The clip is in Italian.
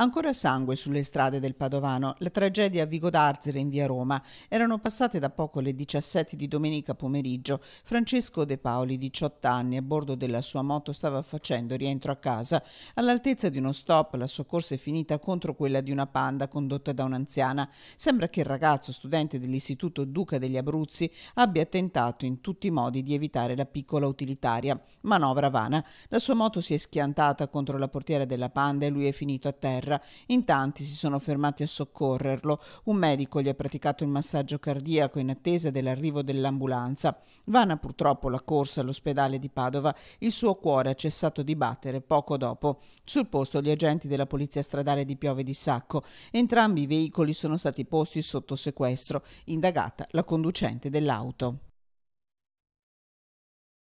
Ancora sangue sulle strade del Padovano, la tragedia a Vigo d'Arzere in via Roma. Erano passate da poco le 17 di domenica pomeriggio. Francesco De Paoli, 18 anni, a bordo della sua moto stava facendo rientro a casa. All'altezza di uno stop la sua corsa è finita contro quella di una panda condotta da un'anziana. Sembra che il ragazzo, studente dell'Istituto Duca degli Abruzzi, abbia tentato in tutti i modi di evitare la piccola utilitaria. Manovra vana. La sua moto si è schiantata contro la portiera della panda e lui è finito a terra terra. In tanti si sono fermati a soccorrerlo. Un medico gli ha praticato il massaggio cardiaco in attesa dell'arrivo dell'ambulanza. Vana purtroppo la corsa all'ospedale di Padova. Il suo cuore ha cessato di battere poco dopo. Sul posto gli agenti della polizia stradale di Piove di Sacco. Entrambi i veicoli sono stati posti sotto sequestro. Indagata la conducente dell'auto.